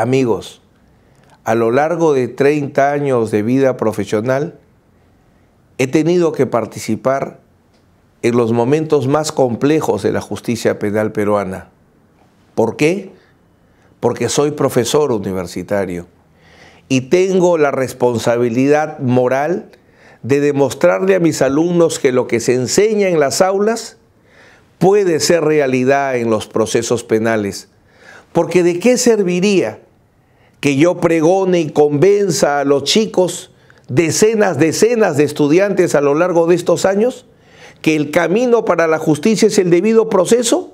amigos, a lo largo de 30 años de vida profesional, he tenido que participar en los momentos más complejos de la justicia penal peruana. ¿Por qué? Porque soy profesor universitario y tengo la responsabilidad moral de demostrarle a mis alumnos que lo que se enseña en las aulas puede ser realidad en los procesos penales. Porque de qué serviría que yo pregone y convenza a los chicos, decenas, decenas de estudiantes a lo largo de estos años, que el camino para la justicia es el debido proceso,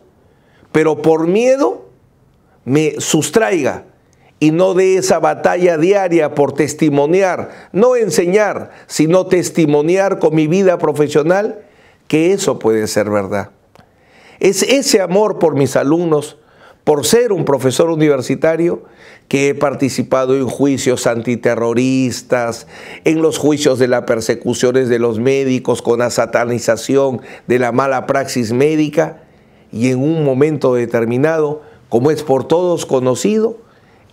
pero por miedo me sustraiga y no de esa batalla diaria por testimoniar, no enseñar, sino testimoniar con mi vida profesional, que eso puede ser verdad. Es ese amor por mis alumnos por ser un profesor universitario que he participado en juicios antiterroristas, en los juicios de las persecuciones de los médicos con la satanización de la mala praxis médica y en un momento determinado, como es por todos conocido,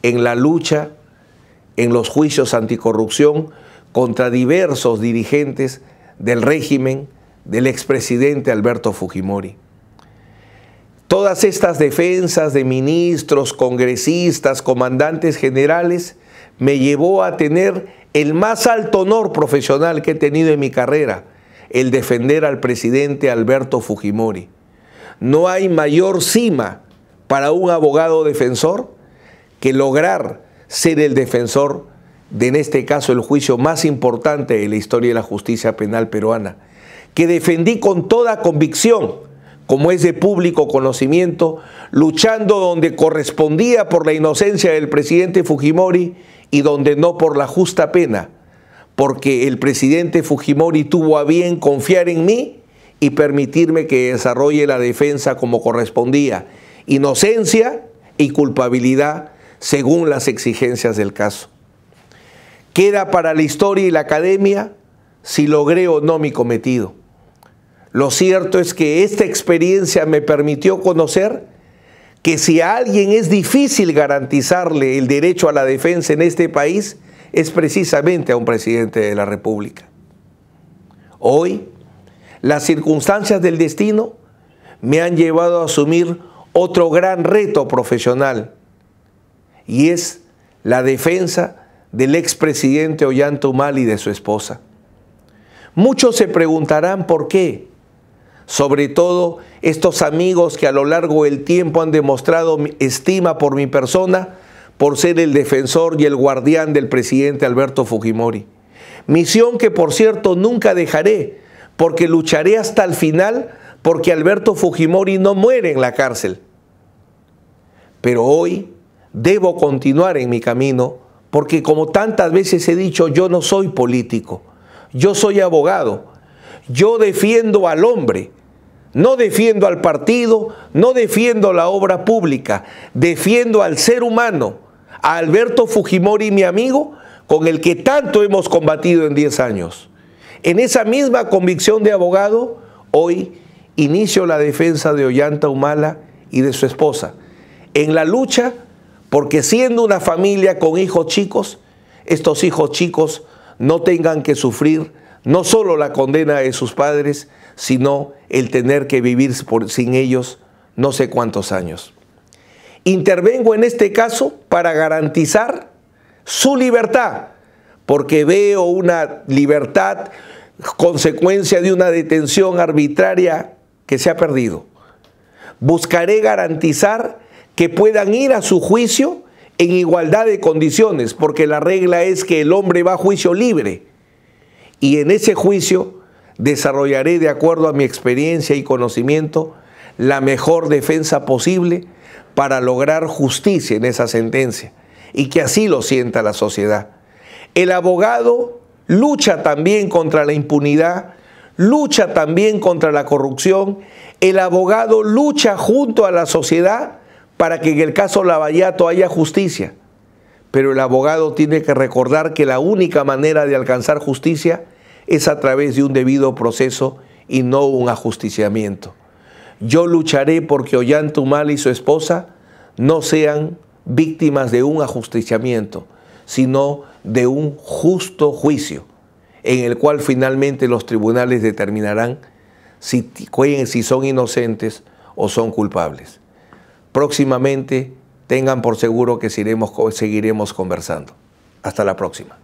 en la lucha, en los juicios anticorrupción contra diversos dirigentes del régimen del expresidente Alberto Fujimori. Todas estas defensas de ministros, congresistas, comandantes generales me llevó a tener el más alto honor profesional que he tenido en mi carrera, el defender al presidente Alberto Fujimori. No hay mayor cima para un abogado defensor que lograr ser el defensor de, en este caso, el juicio más importante de la historia de la justicia penal peruana, que defendí con toda convicción como es de público conocimiento, luchando donde correspondía por la inocencia del presidente Fujimori y donde no por la justa pena, porque el presidente Fujimori tuvo a bien confiar en mí y permitirme que desarrolle la defensa como correspondía, inocencia y culpabilidad según las exigencias del caso. Queda para la historia y la academia si logré o no mi cometido lo cierto es que esta experiencia me permitió conocer que si a alguien es difícil garantizarle el derecho a la defensa en este país, es precisamente a un presidente de la República. Hoy, las circunstancias del destino me han llevado a asumir otro gran reto profesional, y es la defensa del expresidente Ollanta Humala y de su esposa. Muchos se preguntarán por qué, sobre todo, estos amigos que a lo largo del tiempo han demostrado estima por mi persona, por ser el defensor y el guardián del presidente Alberto Fujimori. Misión que, por cierto, nunca dejaré, porque lucharé hasta el final, porque Alberto Fujimori no muere en la cárcel. Pero hoy debo continuar en mi camino, porque como tantas veces he dicho, yo no soy político, yo soy abogado, yo defiendo al hombre, no defiendo al partido, no defiendo la obra pública, defiendo al ser humano, a Alberto Fujimori, mi amigo, con el que tanto hemos combatido en 10 años. En esa misma convicción de abogado, hoy inicio la defensa de Ollanta Humala y de su esposa. En la lucha, porque siendo una familia con hijos chicos, estos hijos chicos no tengan que sufrir no solo la condena de sus padres, sino el tener que vivir sin ellos no sé cuántos años. Intervengo en este caso para garantizar su libertad, porque veo una libertad consecuencia de una detención arbitraria que se ha perdido. Buscaré garantizar que puedan ir a su juicio en igualdad de condiciones, porque la regla es que el hombre va a juicio libre. Y en ese juicio desarrollaré de acuerdo a mi experiencia y conocimiento la mejor defensa posible para lograr justicia en esa sentencia y que así lo sienta la sociedad. El abogado lucha también contra la impunidad, lucha también contra la corrupción, el abogado lucha junto a la sociedad para que en el caso Lavallato haya justicia. Pero el abogado tiene que recordar que la única manera de alcanzar justicia es es a través de un debido proceso y no un ajusticiamiento. Yo lucharé porque Ollantumal y su esposa no sean víctimas de un ajusticiamiento, sino de un justo juicio, en el cual finalmente los tribunales determinarán si, si son inocentes o son culpables. Próximamente tengan por seguro que seguiremos conversando. Hasta la próxima.